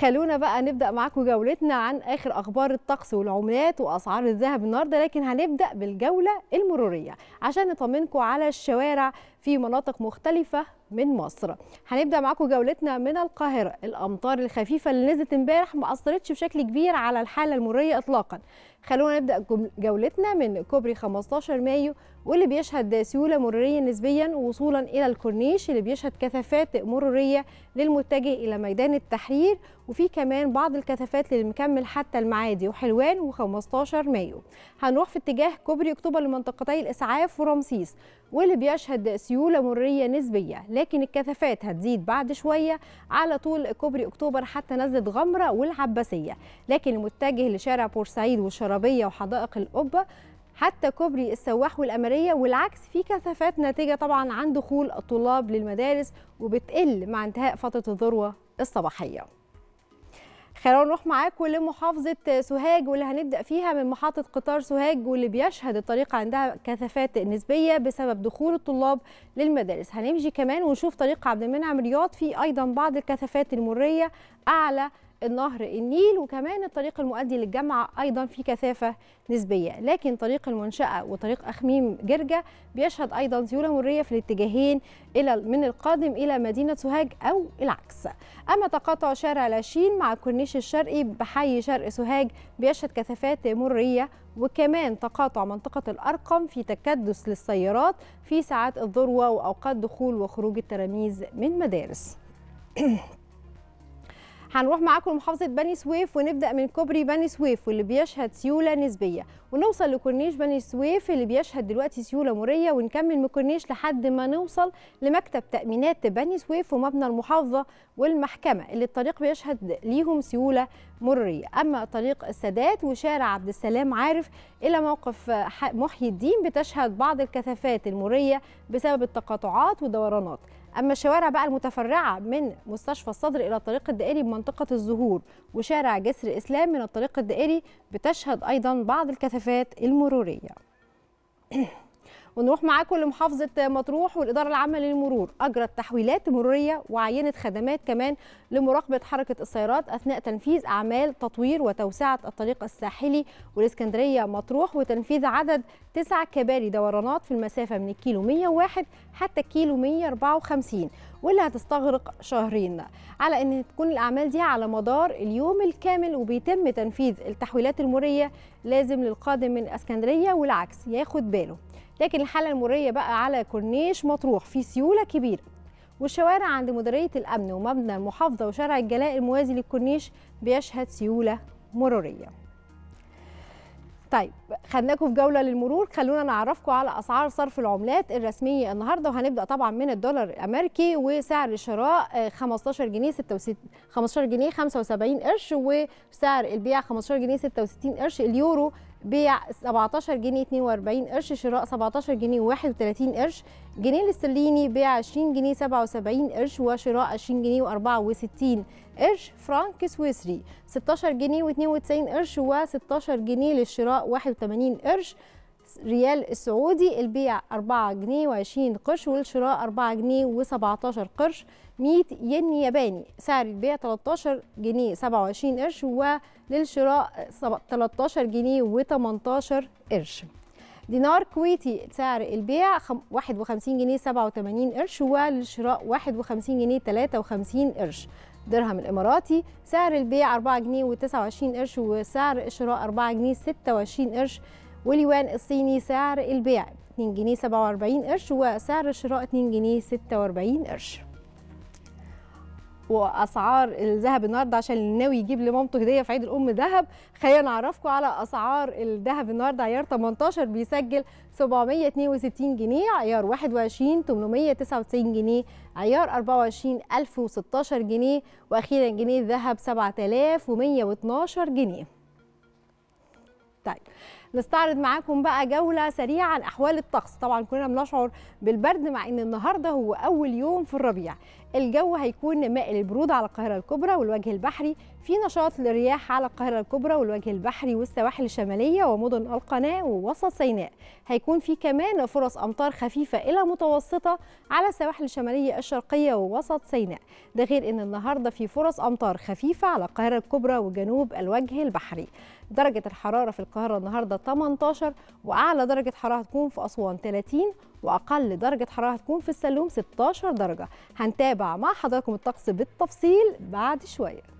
خلونا بقى نبدا معاكم جولتنا عن اخر اخبار الطقس والعملات واسعار الذهب النهارده لكن هنبدا بالجوله المروريه عشان نطمنكم على الشوارع في مناطق مختلفة من مصر هنبدأ معاكم جولتنا من القاهرة الأمطار الخفيفة اللي نزلت امبارح ما أثرتش بشكل كبير على الحالة المرية إطلاقا خلونا نبدأ جولتنا من كوبري 15 مايو واللي بيشهد سيولة مرورية نسبيا وصولا إلى الكورنيش اللي بيشهد كثافات مرورية للمتجه إلى ميدان التحرير وفي كمان بعض الكثافات للمكمل حتى المعادي وحلوان و15 مايو هنروح في اتجاه كوبري أكتوبر لمنطقتي الإسعاف ورمسيس واللي بيشهد سيولة مرية نسبية لكن الكثافات هتزيد بعد شوية على طول كوبري أكتوبر حتى نزلة غمرة والعباسية لكن المتجه لشارع بورسعيد والشرابية وحدائق القبة حتى كوبري السواح والأمرية والعكس في كثافات ناتجة طبعا عن دخول الطلاب للمدارس وبتقل مع انتهاء فترة الذروة الصباحية خلونا نروح معاكم لمحافظة سوهاج واللي هنبدأ فيها من محطة قطار سوهاج واللي بيشهد الطريق عندها كثافات نسبية بسبب دخول الطلاب للمدارس هنمشي كمان ونشوف طريق عبد المنعم رياض فيه أيضا بعض الكثافات المرية أعلى النهر النيل وكمان الطريق المؤدي للجامعة أيضا في كثافة نسبية لكن طريق المنشأة وطريق أخميم جرجة بيشهد أيضا سيولة مرية في الاتجاهين إلى من القادم إلى مدينة سوهاج أو العكس أما تقاطع شارع لاشين مع الكورنيش الشرقي بحي شرق سوهاج بيشهد كثافات مرية وكمان تقاطع منطقة الأرقم في تكدس للسيارات في ساعات الذروة وأوقات دخول وخروج التلاميذ من مدارس هنروح معاكم لمحافظه بني سويف ونبدا من كوبري بني سويف واللي بيشهد سيوله نسبيه ونوصل لكورنيش بني سويف اللي بيشهد دلوقتي سيوله مريه ونكمل من كورنيش لحد ما نوصل لمكتب تامينات بني سويف ومبنى المحافظه والمحكمه اللي الطريق بيشهد ليهم سيوله مريه اما طريق السادات وشارع عبد السلام عارف الى موقف محي الدين بتشهد بعض الكثافات المريه بسبب التقاطعات والدورانات اما الشوارع بقى المتفرعه من مستشفى الصدر الى الطريق الدائري بمنطقه الزهور وشارع جسر الاسلام من الطريق الدائري بتشهد ايضا بعض الكثافات المروريه ونروح معاكم لمحافظه مطروح والاداره العامه للمرور اجرت تحويلات مروريه وعينت خدمات كمان لمراقبه حركه السيارات اثناء تنفيذ اعمال تطوير وتوسعه الطريق الساحلي والاسكندريه مطروح وتنفيذ عدد تسع كباري دورانات في المسافه من الكيلو 101 حتى الكيلو 154 واللي هتستغرق شهرين على ان تكون الاعمال دي على مدار اليوم الكامل وبيتم تنفيذ التحويلات المروريه لازم للقادم من اسكندريه والعكس ياخد باله لكن الحاله المريه بقى على كورنيش مطروح في سيوله كبيره والشوارع عند مديريه الامن ومبنى المحافظه وشارع الجلاء الموازي للكورنيش بيشهد سيوله مروريه طيب خدناكم في جوله للمرور خلونا نعرفكم على اسعار صرف العملات الرسميه النهارده وهنبدا طبعا من الدولار الامريكي وسعر الشراء 15 آه، جنيه 66 15 جنيه 75 قرش وسعر البيع 15 جنيه 66 قرش اليورو بيع 17 جنيه 42 قرش شراء 17 جنيه 31 قرش جنيه الاسترليني بيع 20 جنيه 77 قرش وشراء 20 جنيه 64 قرش فرانك سويسري 16 جنيه 92 قرش و16 جنيه للشراء 81 قرش ريال السعودي البيع 4 جنيه و20 قرش والشراء 4 جنيه و17 قرش 100 ين ياباني سعر البيع 13 جنيه 27 قرش وللشراء 13 جنيه و18 قرش دينار كويتي سعر البيع 51 جنيه 87 قرش وللشراء 51 جنيه 53 قرش درهم الاماراتي سعر البيع 4 جنيه و29 قرش وسعر الشراء 4 جنيه 26 قرش واليوان الصيني سعر البيع 2 جنيه 47 قرش وسعر الشراء 2 جنيه 46 قرش واسعار الذهب النهارده عشان اللي ناوي يجيب لمامته هديه في عيد الام ذهب خلينا نعرفكم على اسعار الذهب النهارده عيار 18 بيسجل 762 جنيه عيار 21 899 جنيه عيار 24 1016 جنيه واخيرا جنيه الذهب 7112 جنيه طيب نستعرض معاكم بقى جولة سريعة عن أحوال الطقس طبعا كلنا بنشعر بالبرد مع أن النهاردة هو أول يوم في الربيع الجو هيكون مائل البرودة على القاهرة الكبرى والوجه البحري في نشاط للرياح على القاهرة الكبرى والوجه البحري والسواحل الشمالية ومدن القناة ووسط سيناء هيكون في كمان فرص أمطار خفيفة إلى متوسطة على السواحل الشمالية الشرقية ووسط سيناء ده غير أن النهاردة في فرص أمطار خفيفة على القاهرة الكبرى وجنوب الوجه البحري درجة الحرارة في القاهرة النهاردة 18 وأعلى درجة حرارة هتكون في أسوان 30 وأقل درجة حرارة هتكون في السلوم 16 درجة هنتابع نتابع مع حضراتكم الطقس بالتفصيل بعد شويه